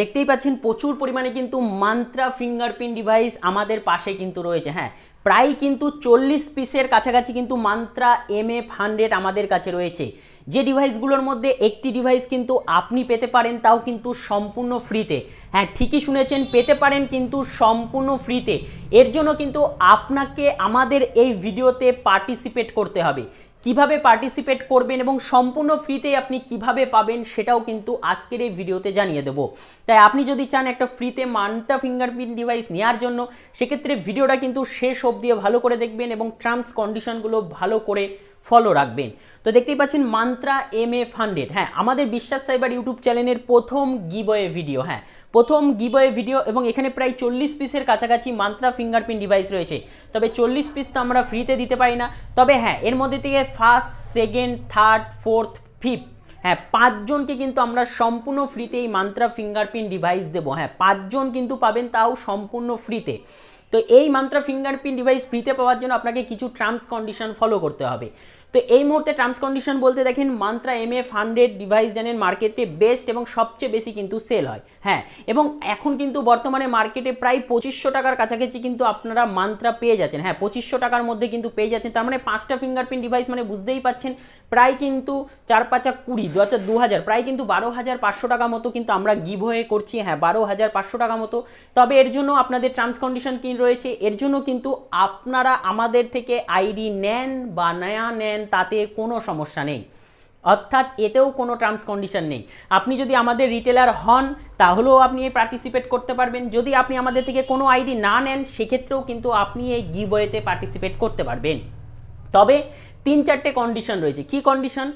দেখতেই পাচ্ছেন প্রচুর পরিমাণে কিন্তু মান্ত্রা ফিঙ্গারপ্রিন্ট ডিভাইস আমাদের পাশে কিন্তু রয়েছে হ্যাঁ প্রায় কিন্তু চল্লিশ পিসের কাছাকাছি কিন্তু মান্ত্রা এম এফ হান্ড্রেড আমাদের কাছে রয়েছে যে ডিভাইসগুলোর মধ্যে একটি ডিভাইস কিন্তু আপনি পেতে পারেন তাও কিন্তু সম্পূর্ণ ফ্রিতে হ্যাঁ ঠিকই শুনেছেন পেতে পারেন কিন্তু সম্পূর্ণ ফ্রিতে এর জন্য কিন্তু আপনাকে আমাদের এই ভিডিওতে পার্টিসিপেট করতে হবে কিভাবে পার্টিসিপেট করবেন এবং সম্পূর্ণ ফ্রিতে আপনি কিভাবে পাবেন সেটাও কিন্তু আজকের এই ভিডিওতে জানিয়ে দেবো তাই আপনি যদি চান একটা ফ্রিতে মান্তা ফিঙ্গারপ্রিন্ট ডিভাইস নেওয়ার জন্য সেক্ষেত্রে ভিডিওটা কিন্তু শেষ অবধি ভালো করে দেখবেন এবং টার্মস কন্ডিশনগুলো ভালো করে ফলো রাখবেন তো দেখতেই পাচ্ছেন মান্ত্রা এম এ ফান্ডেড হ্যাঁ আমাদের বিশ্বাস সাইবার ইউটিউব চ্যানেলের প্রথম গিবয়ে ভিডিও হ্যাঁ প্রথম গিবয়ে ভিডিও এবং এখানে প্রায় চল্লিশ পিসের কাছাকাছি মান্ত্রা ফিঙ্গারপ্রিন্ট ডিভাইস রয়েছে তবে চল্লিশ পিস তো আমরা ফ্রিতে দিতে পারি না তবে হ্যাঁ এর মধ্যে থেকে first second third fourth fifth হ্যাঁ পাঁচজনকে কিন্তু আমরা সম্পূর্ণ ফ্রিতে এই মান্ত্রা ফিঙ্গারপ্রিন্ট ডিভাইস দেবো হ্যাঁ পাঁচজন কিন্তু পাবেন তাও সম্পূর্ণ ফ্রিতে তো এই মান্ত্রা ফিঙ্গারপ্রিন্ট ডিভাইস ফ্রিতে পাওয়ার জন্য আপনাকে কিছু টার্মস কন্ডিশন ফলো করতে হবে তো এই মুহূর্তে টার্মস কন্ডিশন বলতে দেখেন Mantra M F hundred device জানেন মার্কেটে বেস্ট এবং সবচেয়ে বেশি কিন্তু সেল হয় হ্যাঁ এবং এখন কিন্তু বর্তমানে মার্কেটে প্রায় পঁচিশশো টাকার কাছাকাছি কিন্তু আপনারা মান্ত্রা পেয়ে যাচ্ছেন হ্যাঁ পঁচিশশো টাকার মধ্যে কিন্তু পেয়ে যাচ্ছেন তার মানে পাঁচটা ফিঙ্গারপ্রিন্ট ডিভাইস মানে বুঝতেই পাচ্ছেন প্রায় কিন্তু চার পাঁচা কুড়ি দু হাজার দু হাজার প্রায় কিন্তু বারো হাজার পাঁচশো টাকা মতো কিন্তু আমরা গিভ হয়ে করছি হ্যাঁ বারো হাজার পাঁচশো টাকা মতো তবে এর জন্য আপনাদের টার্মস কন্ডিশন কি রয়েছে এর জন্য কিন্তু আপনারা আমাদের থেকে আইডি নেন বা নয়া নেন তাতে কোনো সমস্যা নেই অর্থাৎ এতেও কোনো টার্মস কন্ডিশন নেই আপনি যদি আমাদের রিটেলার হন তাহলেও আপনি এই পার্টিসিপেট করতে পারবেন যদি আপনি আমাদের থেকে কোনো আইডি না নেন সেক্ষেত্রেও কিন্তু আপনি এই গিবয়েতে পার্টিসিপেট করতে পারবেন তবে তিন চারটে কন্ডিশন রয়েছে কি কন্ডিশন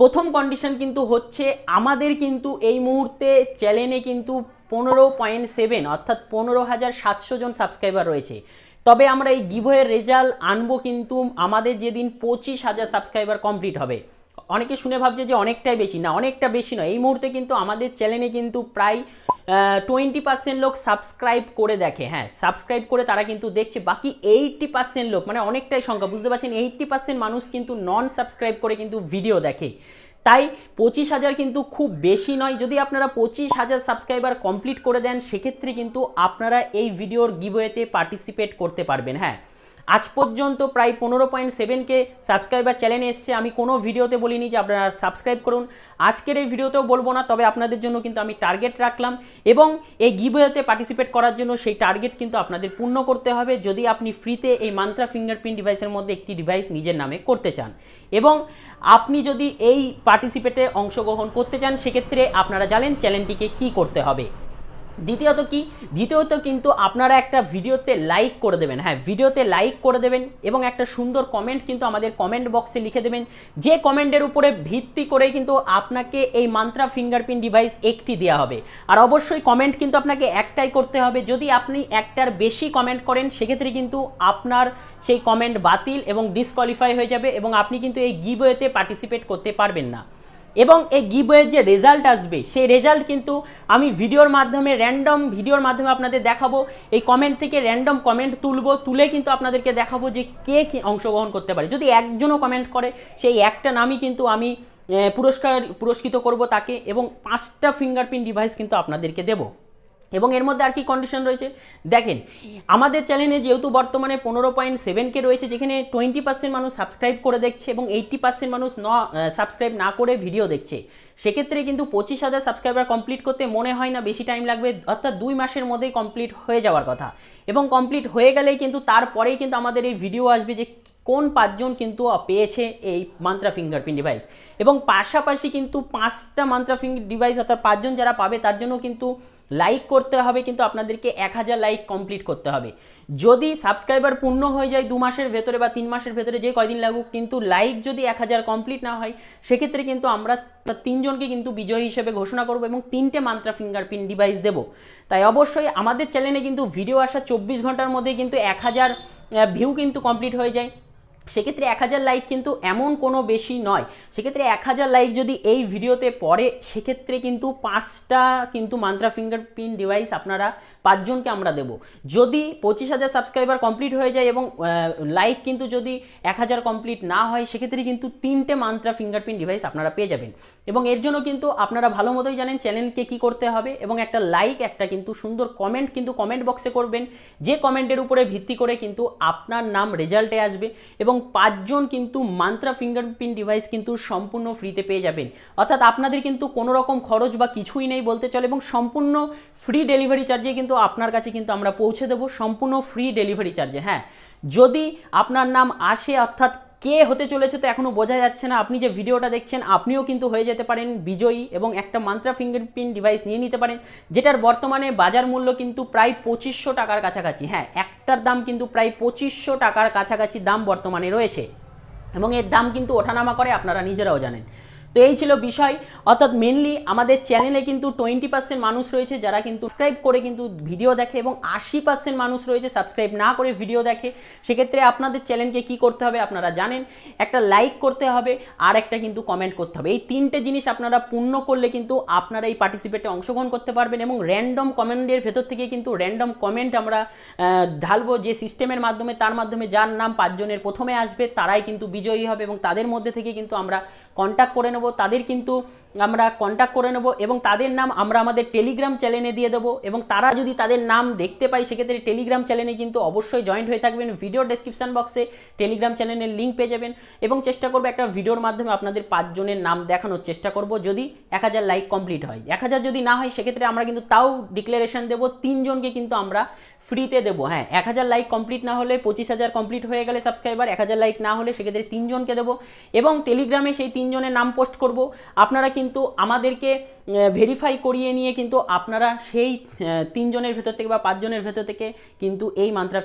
প্রথম কন্ডিশন কিন্তু হচ্ছে আমাদের কিন্তু এই মুহূর্তে চ্যানেলে কিন্তু পনেরো পয়েন্ট সেভেন অর্থাৎ পনেরো হাজার সাতশো জন সাবস্ক্রাইবার রয়েছে তবে আমরা এই গিভওয়ের রেজাল্ট আনবো কিন্তু আমাদের যেদিন পঁচিশ হাজার সাবস্ক্রাইবার কমপ্লিট হবে অনেকে শুনে ভাবছে যে অনেকটাই বেশি না অনেকটা বেশি নয় এই মুহূর্তে কিন্তু আমাদের চ্যানেলে কিন্তু প্রায় টোয়েন্টি পার্সেন্ট লোক সাবস্ক্রাইব করে দেখে হ্যাঁ সাবস্ক্রাইব করে তারা কিন্তু দেখছে বাকি এইটটি পার্সেন্ট লোক মানে অনেকটাই সংখ্যা বুঝতে পারছেন এইটটি পার্সেন্ট মানুষ কিন্তু নন সাবস্ক্রাইব করে কিন্তু ভিডিও দেখে তাই পঁচিশ হাজার কিন্তু খুব বেশি নয় যদি আপনারা পঁচিশ হাজার সাবস্ক্রাইবার কমপ্লিট করে দেন সেক্ষেত্রে কিন্তু আপনারা এই ভিডিওর গিবোয়েতে পার্টিসিপেট করতে পারবেন হ্যাঁ আজ পর্যন্ত প্রায় পনেরো পয়েন্ট সেভেনকে সাবস্ক্রাইবার চ্যানেলে এসছে আমি কোনো ভিডিওতে বলিনি যে আপনারা সাবস্ক্রাইব করুন আজকের এই ভিডিওতেও বলবো না তবে আপনাদের জন্য কিন্তু আমি টার্গেট রাখলাম এবং এই গিভওয়েতে পার্টিসিপেট করার জন্য সেই টার্গেট কিন্তু আপনাদের পূর্ণ করতে হবে যদি আপনি ফ্রিতে এই মান্ত্রা ফিঙ্গারপ্রিন্ট ডিভাইসের মধ্যে একটি ডিভাইস নিজের নামে করতে চান এবং আপনি যদি এই পার্টিসিপেটে অংশগ্রহণ করতে চান সেক্ষেত্রে আপনারা জানেন চ্যানেলটিকে কি করতে হবে দ্বিতীয়ত কি দ্বিতীয়ত কিন্তু আপনারা একটা ভিডিওতে লাইক করে দেবেন হ্যাঁ ভিডিওতে লাইক করে দেবেন এবং একটা সুন্দর কমেন্ট কিন্তু আমাদের কমেন্ট বক্সে লিখে দেবেন যে কমেন্টের উপরে ভিত্তি করে কিন্তু আপনাকে এই মান্ত্রা ফিঙ্গারপ্রিন্ট ডিভাইস একটি দেওয়া হবে আর অবশ্যই কমেন্ট কিন্তু আপনাকে একটাই করতে হবে যদি আপনি একটার বেশি কমেন্ট করেন সেক্ষেত্রে কিন্তু আপনার সেই কমেন্ট বাতিল এবং ডিসকোয়ালিফাই হয়ে যাবে এবং আপনি কিন্তু এই গিভওয়েতে পার্টিসিপেট করতে পারবেন না এবং এই গিভওয়ের যে রেজাল্ট আসবে সেই রেজাল্ট কিন্তু আমি ভিডিওর মাধ্যমে র্যান্ডম ভিডিওর মাধ্যমে আপনাদের দেখাবো এই কমেন্ট থেকে র্যান্ডম কমেন্ট তুলবো তুলে কিন্তু আপনাদেরকে দেখাবো যে কে কী অংশগ্রহণ করতে পারে যদি একজনও কমেন্ট করে সেই একটা নামই কিন্তু আমি পুরস্কার পুরস্কৃত করব তাকে এবং পাঁচটা ফিঙ্গারপ্রিন্ট ডিভাইস কিন্তু আপনাদেরকে দেবো এবং এর মধ্যে আর কি কন্ডিশন রয়েছে দেখেন আমাদের চ্যানেলে যেহেতু বর্তমানে পনেরো পয়েন্ট সেভেনকে রয়েছে যেখানে টোয়েন্টি পার্সেন্ট মানুষ সাবস্ক্রাইব করে দেখছে এবং এইটটি পার্সেন্ট মানুষ ন সাবস্ক্রাইব না করে ভিডিও দেখছে সেক্ষেত্রে কিন্তু পঁচিশ হাজার সাবস্ক্রাইবার কমপ্লিট করতে মনে হয় না বেশি টাইম লাগবে অর্থাৎ দুই মাসের মধ্যেই কমপ্লিট হয়ে যাওয়ার কথা এবং কমপ্লিট হয়ে গেলেই কিন্তু তারপরেই কিন্তু আমাদের এই ভিডিও আসবে যে কোন পাঁচজন কিন্তু পেয়েছে এই মান্ত্রা ফিঙ্গারপ্রিন্ট ডিভাইস এবং পাশাপাশি কিন্তু পাঁচটা মান্ত্রা ফিঙ্গার ডিভাইস অর্থাৎ পাঁচজন যারা পাবে তার জন্য কিন্তু লাইক করতে হবে কিন্তু আপনাদেরকে এক হাজার লাইক কমপ্লিট করতে হবে যদি সাবস্ক্রাইবার পূর্ণ হয়ে যায় দু মাসের ভেতরে বা তিন মাসের ভেতরে যে কয়দিন লাগুক কিন্তু লাইক যদি এক হাজার কমপ্লিট না হয় সেক্ষেত্রে কিন্তু আমরা তিনজনকে কিন্তু বিজয়ী হিসেবে ঘোষণা করব এবং তিনটে মান্ত্রা ফিঙ্গারপ্রিন্ট ডিভাইস দেব তাই অবশ্যই আমাদের চ্যানেলে কিন্তু ভিডিও আসা চব্বিশ ঘন্টার মধ্যে কিন্তু এক হাজার ভিউ কিন্তু কমপ্লিট হয়ে যায় সেক্ষেত্রে এক হাজার লাইক কিন্তু এমন কোনো বেশি নয় সেক্ষেত্রে এক হাজার লাইক যদি এই ভিডিওতে পড়ে সেক্ষেত্রে কিন্তু পাঁচটা কিন্তু মান্ত্রা ফিঙ্গারপ্রিন্ট ডিভাইস আপনারা পাঁচজনকে আমরা দেব যদি পঁচিশ হাজার সাবস্ক্রাইবার কমপ্লিট হয়ে যায় এবং লাইক কিন্তু যদি এক হাজার কমপ্লিট না হয় সেক্ষেত্রে কিন্তু তিনটে মান্ত্রা ফিঙ্গারপ্রিন্ট ডিভাইস আপনারা পেয়ে যাবেন এবং এর জন্য কিন্তু আপনারা ভালো মতোই জানেন চ্যানেলকে কি করতে হবে এবং একটা লাইক একটা কিন্তু সুন্দর কমেন্ট কিন্তু কমেন্ট বক্সে করবেন যে কমেন্টের উপরে ভিত্তি করে কিন্তু আপনার নাম রেজাল্টে আসবে এবং পাঁচজন কিন্তু মান্ত্রা ফিঙ্গারপ্রিন্ট ডিভাইস কিন্তু সম্পূর্ণ ফ্রিতে পেয়ে যাবেন অর্থাৎ আপনাদের কিন্তু কোনো রকম খরচ বা কিছুই নেই বলতে চলে এবং সম্পূর্ণ ফ্রি ডেলিভারি চার্জে কিন্তু কিন্তু আপনার কাছে কিন্তু আমরা পৌঁছে দেবো সম্পূর্ণ ফ্রি ডেলিভারি চার্জে হ্যাঁ যদি আপনার নাম আসে অর্থাৎ কে হতে চলেছে তো এখনও বোঝা যাচ্ছে না আপনি যে ভিডিওটা দেখছেন আপনিও কিন্তু হয়ে যেতে পারেন বিজয়ী এবং একটা মান্ত্রা ফিঙ্গারপ্রিন্ট ডিভাইস নিয়ে নিতে পারেন যেটার বর্তমানে বাজার মূল্য কিন্তু প্রায় পঁচিশশো টাকার কাছাকাছি হ্যাঁ একটার দাম কিন্তু প্রায় পঁচিশশো টাকার কাছাকাছি দাম বর্তমানে রয়েছে এবং এর দাম কিন্তু ওঠানামা করে আপনারা নিজেরাও জানেন তো এই ছিল বিষয় অর্থাৎ মেনলি আমাদের চ্যানেলে কিন্তু টোয়েন্টি পার্সেন্ট মানুষ রয়েছে যারা কিন্তু সাবস্ক্রাইব করে কিন্তু ভিডিও দেখে এবং আশি পার্সেন্ট মানুষ রয়েছে সাবস্ক্রাইব না করে ভিডিও দেখে সেক্ষেত্রে আপনাদের চ্যানেলকে কি করতে হবে আপনারা জানেন একটা লাইক করতে হবে আর একটা কিন্তু কমেন্ট করতে হবে এই তিনটে জিনিস আপনারা পূর্ণ করলে কিন্তু আপনারা এই পার্টিসিপেটে অংশগ্রহণ করতে পারবেন এবং র্যান্ডম কমেন্টের ভেতর থেকে কিন্তু র্যান্ডম কমেন্ট আমরা ঢালবো যে সিস্টেমের মাধ্যমে তার মাধ্যমে যার নাম পাঁচজনের প্রথমে আসবে তারাই কিন্তু বিজয়ী হবে এবং তাদের মধ্যে থেকে কিন্তু আমরা কন্ট্যাক্ট করে নেব তাদের কিন্তু আমরা কন্ট্যাক্ট করে নেব এবং তাদের নাম আমরা আমাদের টেলিগ্রাম চ্যানেলে দিয়ে দেবো এবং তারা যদি তাদের নাম দেখতে পাই সেক্ষেত্রে টেলিগ্রাম চ্যানেলে কিন্তু অবশ্যই জয়েন্ট হয়ে থাকবেন ভিডিও ডেসক্রিপশান বক্সে টেলিগ্রাম চ্যানেলের লিঙ্ক পেয়ে যাবেন এবং চেষ্টা করবো একটা ভিডিওর মাধ্যমে আপনাদের পাঁচজনের নাম দেখানোর চেষ্টা করব যদি এক হাজার লাইক কমপ্লিট হয় এক হাজার যদি না হয় সেক্ষেত্রে আমরা কিন্তু তাও ডিক্লারেশন দেবো তিনজনকে কিন্তু আমরা ফ্রিতে দেবো হ্যাঁ এক হাজার লাইক কমপ্লিট না হলে পঁচিশ হাজার কমপ্লিট হয়ে গেলে সাবস্ক্রাইবার এক হাজার লাইক না হলে সেক্ষেত্রে তিনজনকে দেবো এবং টেলিগ্রামে সেই তিনজনের নাম পোস্ট করব আপনারা কিন্তু আমাদেরকে ভেরিফাই করিয়ে নিয়ে কিন্তু আপনারা সেই তিনজনের ভেতর থেকে বা পাঁচজনের ভেতর থেকে কিন্তু এই মান্ত্রা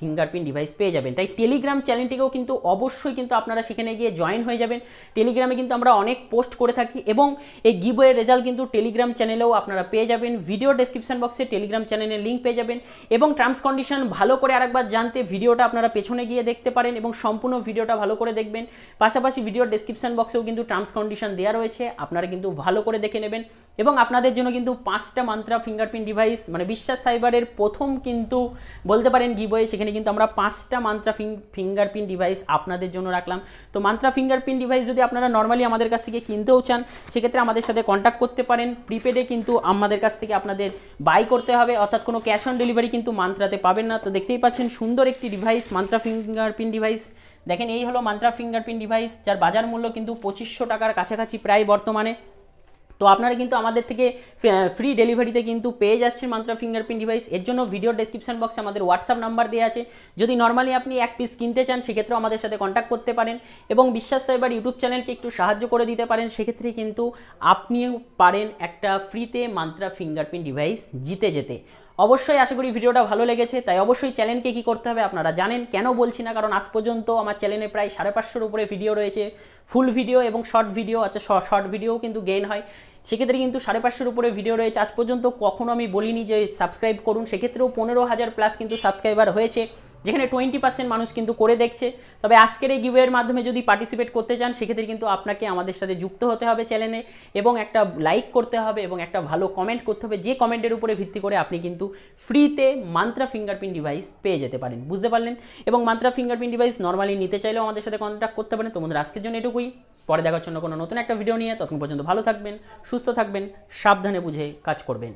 ফিঙ্গারপ্রিন্ট ডিভাইস পেয়ে যাবেন তাই টেলিগ্রাম চ্যানেলটিকেও কিন্তু অবশ্যই কিন্তু আপনারা সেখানে গিয়ে জয়েন হয়ে যাবেন টেলিগ্রামে কিন্তু আমরা অনেক পোস্ট করে থাকি এবং এই গিবয়ের রেজাল্ট কিন্তু টেলিগ্রাম চ্যানেলেও আপনারা পেয়ে যাবেন ভিডিও ডেসক্রিপশন বক্সে টেলিগ্রাম চ্যানেলের লিঙ্ক পেয়ে যাবেন এবং টার্মস কন্ডিশন ভালো করে আরেকবার জানতে ভিডিওটা আপনারা পেছনে গিয়ে দেখতে পারেন এবং সম্পূর্ণ ভিডিওটা ভালো করে দেখবেন পাশাপাশি ভিডিওর ডিসক্রিপশন বক্সেও কিন্তু টার্মস কন্ডিশন দেওয়া রয়েছে আপনারা কিন্তু ভালো করে দেখে নেবেন এবং আপনাদের জন্য কিন্তু পাঁচটা মান্ত্রা ফিঙ্গারপ্রিন্ট ডিভাইস মানে বিশ্বাস সাইবারের প্রথম কিন্তু বলতে পারেন গিবয়ে সেখানে কিন্তু আমরা পাঁচটা মান্ত্রা ফিঙ্গারপ্রিন্ট ডিভাইস আপনাদের জন্য রাখলাম তো মান্ত্রা ফিঙ্গারপ্রিন্ট ডিভাইস যদি আপনারা নর্মালি আমাদের কাছ থেকে কিনতেও চান সেক্ষেত্রে আমাদের সাথে কন্ট্যাক্ট করতে পারেন প্রিপেডে কিন্তু আমাদের কাছ থেকে আপনাদের বাই করতে হবে অর্থাৎ কোনো ক্যাশ অন ডেলিভারি কিন্তু কিন্তু মান্ত্রাতে পাবেন না তো দেখতেই পাচ্ছেন সুন্দর একটি ডিভাইস মান্ত্রা ফিঙ্গারপ্রিন্ট ডিভাইস দেখেন এই হলো মান্ত্রা ফিঙ্গারপ্রিন্ট ডিভাইস যার বাজার মূল্য কিন্তু পঁচিশশো টাকার কাছাকাছি প্রায় বর্তমানে তো আপনারা কিন্তু আমাদের থেকে ফ্রি ডেলিভারিতে কিন্তু পেয়ে যাচ্ছেন মাত্রা ফিঙ্গারপ্রিন্ট ডিভাইস এর জন্য ভিডিও ডেসক্রিপশন বক্সে আমাদের হোয়াটসঅ্যাপ নাম্বার দেওয়া আছে যদি নর্মালি আপনি এক পিস কিনতে চান সেক্ষেত্রেও আমাদের সাথে কন্ট্যাক্ট করতে পারেন এবং বিশ্বাস সাইবার ইউটিউব চ্যানেলকে একটু সাহায্য করে দিতে পারেন সেক্ষেত্রে কিন্তু আপনিও পারেন একটা ফ্রিতে মান্ত্রা ফিঙ্গারপ্রিন্ট ডিভাইস জিতে যেতে অবশ্যই আশা করি ভিডিওটা ভালো লেগেছে তাই অবশ্যই চ্যানেলকে কি করতে হবে আপনারা জানেন কেন বলছি না কারণ আজ পর্যন্ত আমার চ্যানেলে প্রায় সাড়ে পাঁচশোর উপরে ভিডিও রয়েছে ফুল ভিডিও এবং শর্ট ভিডিও আচ্ছা শর্ট ভিডিও কিন্তু গেইন হয় সেক্ষেত্রে কিন্তু সাড়ে পাঁচশোর উপরে ভিডিও রয়েছে আজ পর্যন্ত কখনো আমি বলিনি যে সাবস্ক্রাইব করুন সেক্ষেত্রেও পনেরো হাজার প্লাস কিন্তু সাবস্ক্রাইবার হয়েছে যেখানে টোয়েন্টি পার্সেন্ট মানুষ কিন্তু করে দেখছে তবে আজকের এই গিভের মাধ্যমে যদি পার্টিসিপেট করতে চান সেক্ষেত্রে কিন্তু আপনাকে আমাদের সাথে যুক্ত হতে হবে চ্যানেলে এবং একটা লাইক করতে হবে এবং একটা ভালো কমেন্ট করতে হবে যে কমেন্টের উপরে ভিত্তি করে আপনি কিন্তু ফ্রিতে মান্ত্রা ফিঙ্গারপ্রিন্ট ডিভাইস পেয়ে যেতে পারেন বুঝতে পারলেন এবং মান্ত্রা ফিঙ্গারপ্রিন্ট ডিভাইস নর্মালি নিতে চাইলেও আমাদের সাথে কন্ট্যাক্ট করতে পারেন তোমাদের আজকের জন্য এটুকুই পরে দেখার জন্য কোনো নতুন একটা ভিডিও নিয়ে ততক্ষণ পর্যন্ত ভালো থাকবেন সুস্থ থাকবেন সাবধানে বুঝে কাজ করবেন